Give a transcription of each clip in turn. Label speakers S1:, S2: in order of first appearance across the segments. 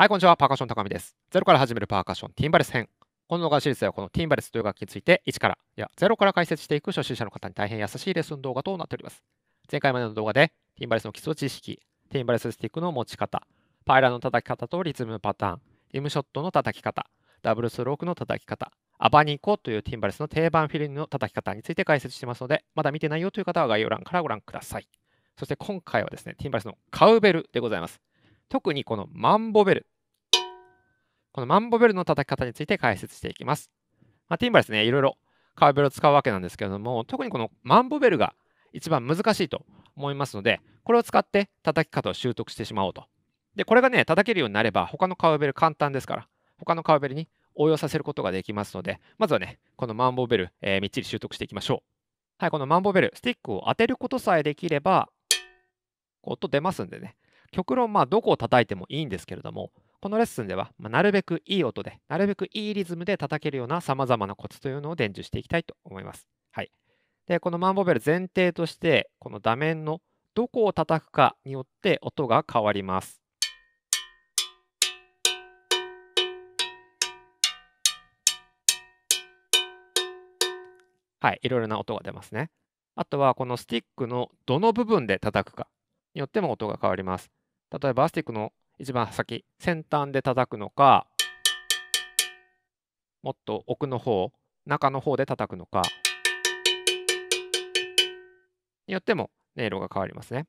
S1: はい、こんにちは。パーカッション高見です。ゼロから始めるパーカッションティンバレス編。この動画シリーズではこのティンバレスという楽器について1から、いや、0から解説していく初心者の方に大変優しいレッスン動画となっております。前回までの動画で、ティンバレスの基礎知識、ティンバレススティックの持ち方、パイラーの叩き方とリズムパターン、リムショットの叩き方、ダブルストロークの叩き方、アバニコというティンバレスの定番フィルムの叩き方について解説してますので、まだ見てないよという方は概要欄からご覧ください。そして今回はですね、ティンバレスのカウベルでございます。特にこのマンボベル。このマンボベルの叩き方について解説していきます。まあ、ティンバですね、いろいろカーベルを使うわけなんですけれども、特にこのマンボベルが一番難しいと思いますので、これを使って叩き方を習得してしまおうと。で、これがね、叩けるようになれば、他のカーベル簡単ですから、他のカーベルに応用させることができますので、まずはね、このマンボベル、えー、みっちり習得していきましょう。はい、このマンボベル、スティックを当てることさえできれば、音出ますんでね、極論まあどこを叩いてもいいんですけれどもこのレッスンでは、まあ、なるべくいい音でなるべくいいリズムで叩けるようなさまざまなコツというのを伝授していきたいと思います。はい、でこのマンボベル前提としてこの座面のどこを叩くかによって音が変わります。はい、いろいろな音が出ますね。あとはこのスティックのどの部分で叩くかによっても音が変わります。例えばアスティックの一番先、先端で叩くのか、もっと奥の方、中の方で叩くのか、によっても音色が変わりますね。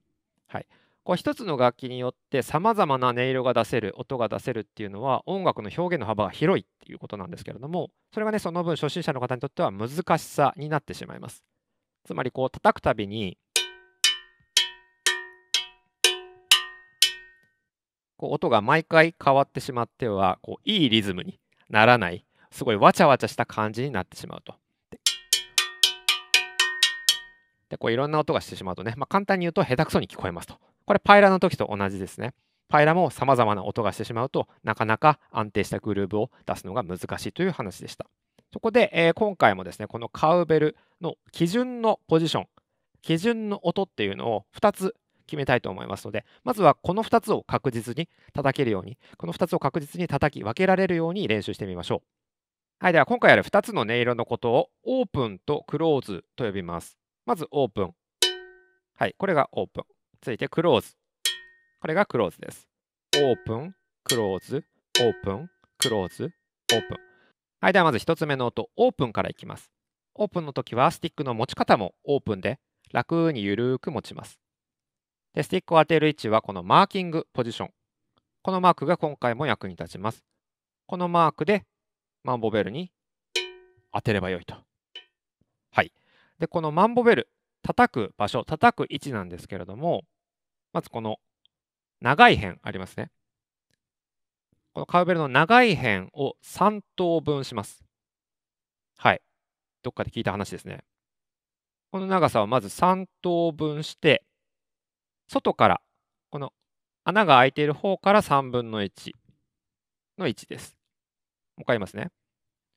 S1: はい。こう一つの楽器によってさまざまな音色が出せる音が出せるっていうのは音楽の表現の幅が広いっていうことなんですけれどもそれがねその分初心者の方にとっては難しさになってしまいますつまりこう叩くたびにこう音が毎回変わってしまってはこういいリズムにならないすごいわちゃわちゃした感じになってしまうと。でこういろんな音がしてしまうとね、まあ、簡単に言うと下手くそに聞こえますと。これパイラの時と同じですね。パイラもさまざまな音がしてしまうとなかなか安定したグルーブを出すのが難しいという話でした。そこで、えー、今回もですねこのカウベルの基準のポジション基準の音っていうのを2つ決めたいと思いますので、まずはこの2つを確実に叩けるように、この2つを確実に叩き分けられるように練習してみましょう。はい、では今回やる2つの音色のことをオープンとクローズと呼びます。まずオープン。はい、これがオープン。続いてクローズ。これがクローズです。オープン、クローズ、オープン、クローズ、オープン。はい、ではまず1つ目の音、オープンからいきます。オープンの時はスティックの持ち方もオープンで楽にゆるーく持ちます。で、スティックを当てる位置はこのマーキングポジション。このマークが今回も役に立ちます。このマークでマンボベルに当てればよいと。はい。で、このマンボベル、叩く場所、叩く位置なんですけれども、まずこの長い辺ありますね。このカウベルの長い辺を3等分します。はい。どっかで聞いた話ですね。この長さをまず3等分して、外から、この穴が開いている方から3分の1の位置です。もう一回言いますね。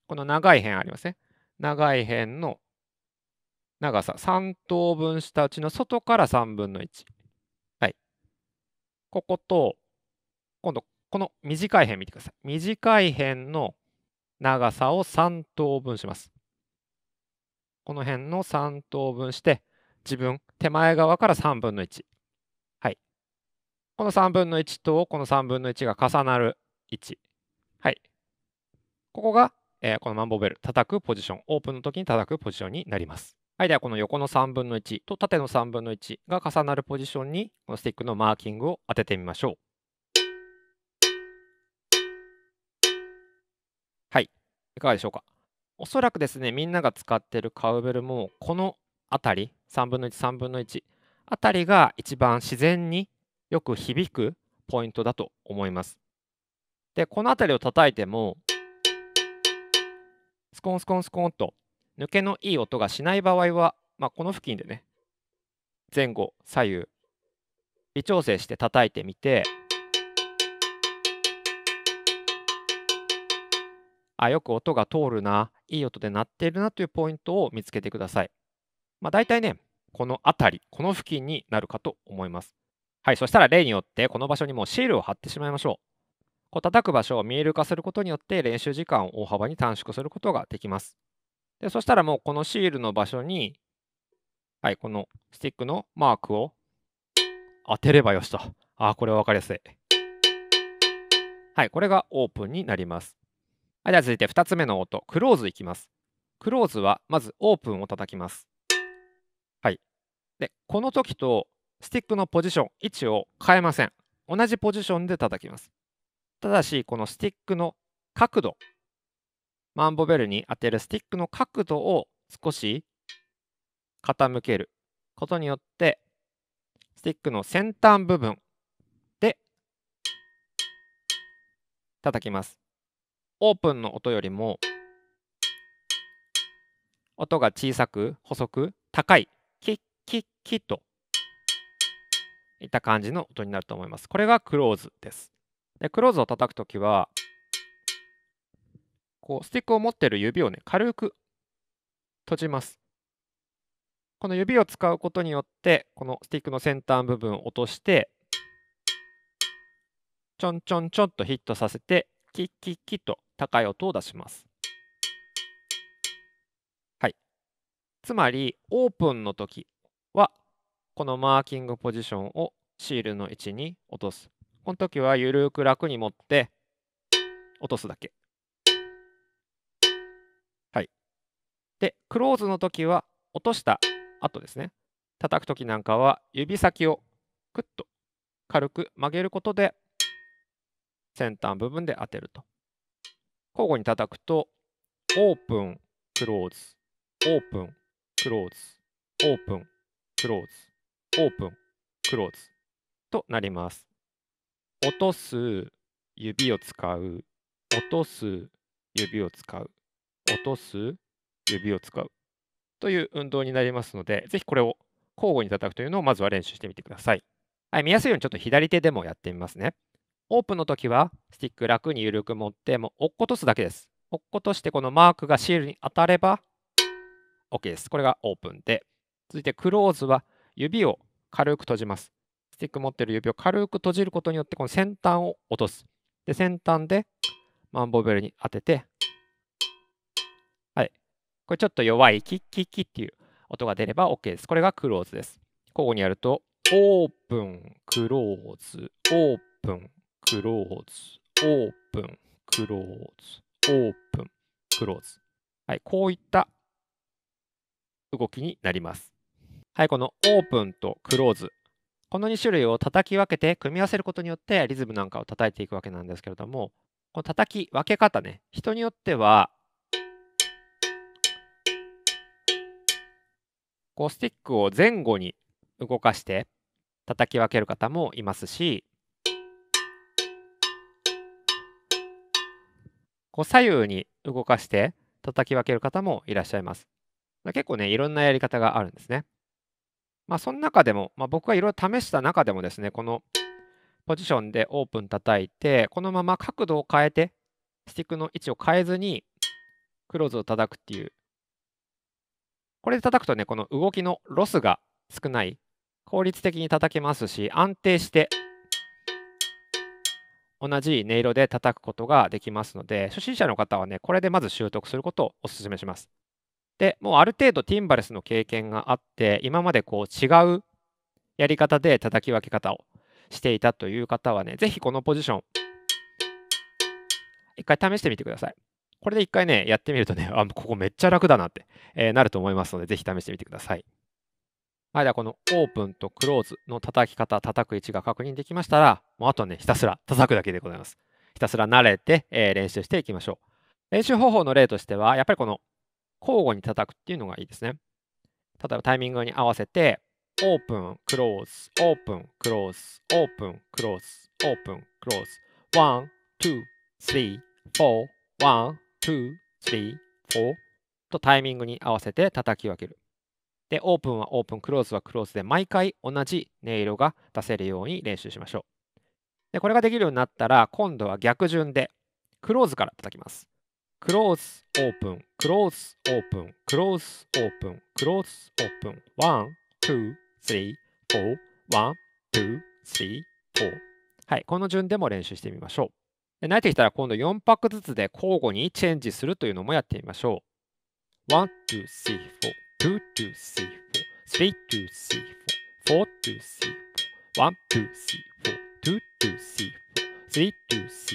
S1: この長い辺ありますね。長い辺の長さ3等分したうちの外から3分の1。はい。ここと、今度、この短い辺見てください。短い辺の長さを3等分します。この辺の3等分して、自分、手前側から3分の1。この3分の1とこの3分の1が重なる位置。はい。ここが、えー、このマンボベル、叩くポジション、オープンの時に叩くポジションになります。はい、ではこの横の3分の1と縦の3分の1が重なるポジションに、このスティックのマーキングを当ててみましょう。はい、いかがでしょうか。おそらくですね、みんなが使ってるカウベルも、このあたり、3分の1、3分の1あたりが一番自然によく響くポイントだと思います。で、この辺りを叩いても、スコンスコンスコンと抜けのいい音がしない場合は、まあ、この付近でね、前後、左右、微調整して叩いてみて、あ、よく音が通るな、いい音で鳴っているなというポイントを見つけてください。まあ、大体ね、この辺り、この付近になるかと思います。はい、そしたら例によってこの場所にもうシールを貼ってしまいましょう。こう叩く場所を見える化することによって練習時間を大幅に短縮することができます。でそしたらもうこのシールの場所に、はい、このスティックのマークを当てればよしと。ああ、これは分かりやすい。はい、これがオープンになります。はい、では続いて2つ目の音、クローズいきます。クローズはまずオープンを叩きます。はい。で、この時とスティックのポジション、位置を変えません。同じポジションで叩きます。ただし、このスティックの角度、マンボベルに当てるスティックの角度を少し傾けることによって、スティックの先端部分で叩きます。オープンの音よりも音が小さく細く高いキッキッキッといった感じの音になると思います。これがクローズです。でクローズを叩くときは、こう、スティックを持っている指をね、軽く閉じます。この指を使うことによって、このスティックの先端部分を落として、ちょんちょんちょんとヒットさせて、キッキッキッと高い音を出します。はい。つまり、オープンの時このマーキングポジションをシールの位置に落とす。この時はゆるく楽に持って落とすだけ。はい。で、クローズの時は落とした後ですね。叩く時なんかは指先をクッと軽く曲げることで先端部分で当てると。交互に叩くとオープン、クローズ、オープン、クローズ、オープン、クローズ。オープン、クローズとなります。落とす、指を使う、落とす、指を使う、落とす、指を使うという運動になりますので、ぜひこれを交互に叩くというのをまずは練習してみてください。はい、見やすいようにちょっと左手でもやってみますね。オープンの時はスティック楽に緩く持ってもう落っことすだけです。落っことしてこのマークがシールに当たれば OK です。これがオープンで、続いてクローズは指を軽く閉じます。スティック持ってる指を軽く閉じることによってこの先端を落とす。で先端でマンボベルに当ててはいこれちょっと弱いキッキッキッっていう音が出れば OK です。これがクローズです。交互にやるとオープンクローズオープンクローズオープンクローズオープンクローズはいこういった動きになります。はい、このオープンとクローズ。この2種類を叩き分けて組み合わせることによってリズムなんかを叩いていくわけなんですけれども、この叩き分け方ね、人によっては、こうスティックを前後に動かして叩き分ける方もいますし、こう左右に動かして叩き分ける方もいらっしゃいます。結構ね、いろんなやり方があるんですね。まあ、その中でも、まあ、僕がいろいろ試した中でもですね、このポジションでオープン叩いて、このまま角度を変えて、スティックの位置を変えずに、クローズを叩くっていう。これで叩くとね、この動きのロスが少ない、効率的に叩けますし、安定して、同じ音色で叩くことができますので、初心者の方はね、これでまず習得することをお勧めします。でもうある程度ティンバレスの経験があって今までこう違うやり方で叩き分け方をしていたという方はね是非このポジション一回試してみてください。これで一回ね、やってみるとね、あ、ここめっちゃ楽だなって、えー、なると思いますので、ぜひ試してみてください。はい、ではこのオープンとクローズの叩き方、叩く位置が確認できましたら、もうあとね、ひたすら叩くだけでございます。ひたすら慣れて、えー、練習していきましょう。練習方法の例としては、やっぱりこの交互に叩くっていうのがいいですね。例えばタイミングに合わせて、オープン、クローズ、オープン、クローズ、オープン、クローズ、オープン、クローズ、ワン、ツー、スリー、フォー、ワン、ツー、スリー、フォーとタイミングに合わせて叩き分ける。で、オープンはオープン、クローズはクローズで毎回同じ音色が出せるように練習しましょう。で、これができるようになったら、今度は逆順で、クローズから叩きます。クローズオープンクローズオープンクローズオープンクローズオープンワン、ツー、スリー、フォーワン、ツー、スリー、フォーはい、この順でも練習してみましょう。慣れてきたら今度4拍ずつで交互にチェンジするというのもやってみましょう。ワン、ツー、スリー、フォー、ツー、ツー、スリー、フォー、スリー、ツー、スリー、フォー、フォー、ツー、スリー、フォー、ワン、ツー、スリー、フォー、ツー、ツー、スー、フォー、スリー、ツー、ス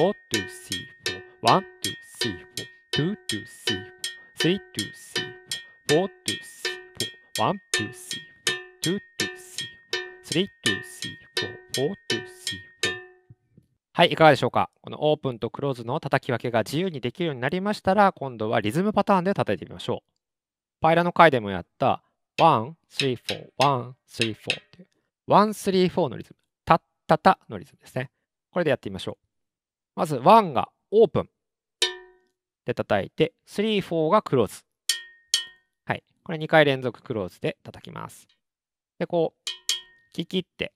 S1: ー、フォー、フォー、ツー、スリー、フォー、はい、いかがでしょうかこのオープンとクローズの叩き分けが自由にできるようになりましたら、今度はリズムパターンで叩いてみましょう。パイラの回でもやった、ワワン、ン、スリー、ー、フォリー、フォー。ワっていう、フォーのリズム、たったたのリズムですね。これでやってみましょう。まず、ンがオープンで叩いて、3、4がクローズ。はい。これ2回連続クローズで叩きます。で、こう、キキって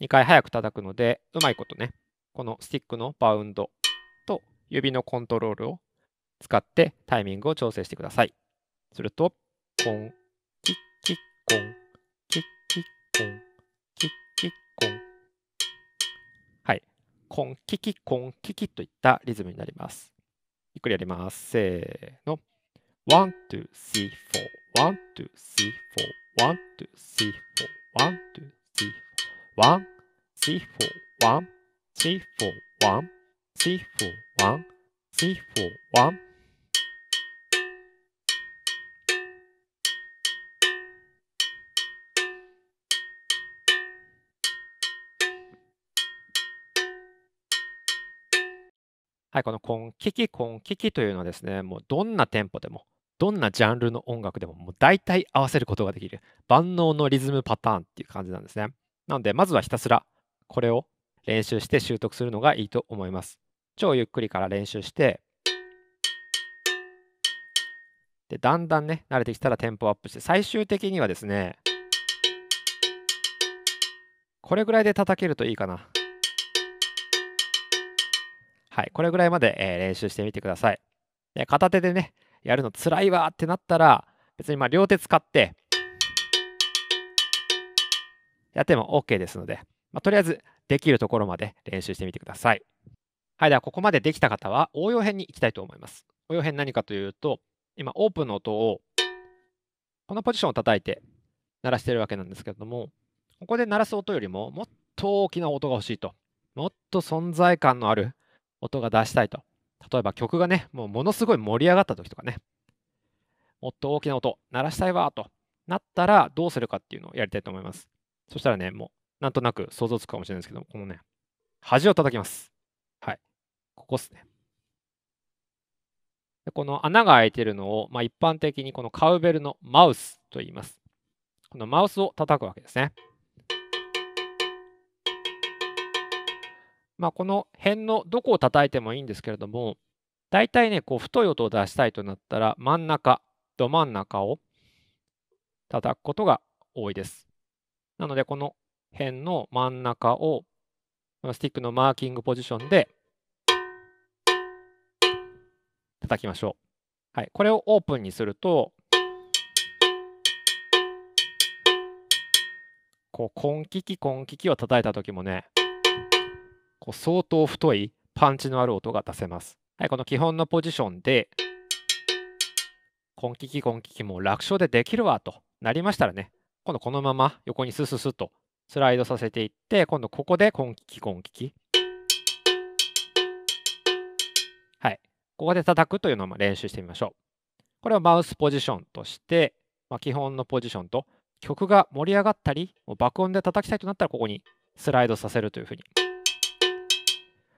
S1: 2回早く叩くので、うまいことね、このスティックのバウンドと指のコントロールを使ってタイミングを調整してください。すると、コン、キッキッコン、キッキッコン、キッキッコン。コンキキコンキキといったリズムになります。ゆっくりやります。せーの。four. One, 2, 3, 4, 1, 2, 3, 4, 1, 2, 3, 4, 1, 3, 4, 1, e 4, four. One, はい、このキキ、コンキキというのはですね、もうどんなテンポでも、どんなジャンルの音楽でも、もう大体合わせることができる、万能のリズムパターンっていう感じなんですね。なので、まずはひたすらこれを練習して習得するのがいいと思います。超ゆっくりから練習して、でだんだんね、慣れてきたらテンポアップして、最終的にはですね、これぐらいで叩けるといいかな。はい、これぐらいまで、え練習してみてください。で片手でね、やるのつらいわってなったら、別にま両手使って、やっても OK ですので、まあ、とりあえずできるところまで練習してみてください。はい、ではここまでできた方は応用編に行きたいと思います。応用編何かというと、今オープンの音をこのポジションを叩いて鳴らしてるわけなんですけれども、ここで鳴らす音よりももっと大きな音が欲しいと、もっと存在感のある音が出したいと。例えば曲がね、もうものすごい盛り上がった時とかね、もっと大きな音鳴らしたいわとなったらどうするかっていうのをやりたいと思います。そしたらね、もうなんとなく想像つくかもしれないですけども、このね、端を叩きます。はい。ここっすね。でこの穴が開いてるのを、まあ、一般的にこのカウベルのマウスと言います。このマウスを叩くわけですね。まあ、この辺のどこを叩いてもいいんですけれども、だいたいね、こう太い音を出したいとなったら、真ん中、ど真ん中を叩くことが多いです。なので、この辺の真ん中を、スティックのマーキングポジションで叩きましょう。はい、これをオープンにすると、こう、コンキキコンキキを叩いた時もね、こう相当太いパンチのある音が出せます。はい、この基本のポジションで、今機コン機キも楽勝でできるわとなりましたらね、今度このまま横にスススとスライドさせていって、今度ここで今キコ今キキ」はい、ここで叩くというのも練習してみましょう。これをマウスポジションとして、まあ、基本のポジションと曲が盛り上がったり、もう爆音で叩きたいとなったらここにスライドさせるというふうに。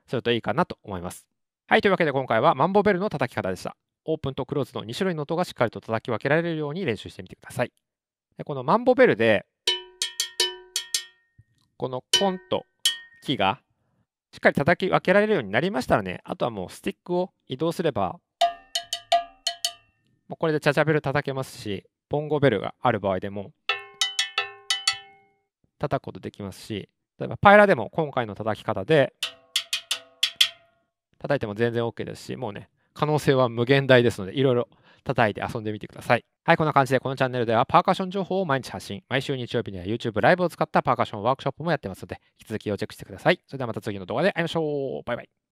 S1: するといいかなと思います。はい、というわけで今回はマンボベルの叩き方でした。オープンとクローズの2種類の音がしっかりと叩き分けられるように練習してみてください。でこのマンボベルで、このコンとキがしっかり叩き分けられるようになりましたらね、あとはもうスティックを移動すれば、もうこれでチャチャベル叩けますし、ボンゴベルがある場合でも叩くことできますし、例えばパイラでも今回の叩き方で、叩いても全然 OK ですし、もうね、可能性は無限大ですので、いろいろ叩いて遊んでみてください。はい、こんな感じでこのチャンネルではパーカッション情報を毎日発信、毎週日曜日には YouTube ライブを使ったパーカッションワークショップもやってますので、引き続きをチェックしてください。それではまた次の動画で会いましょう。バイバイ。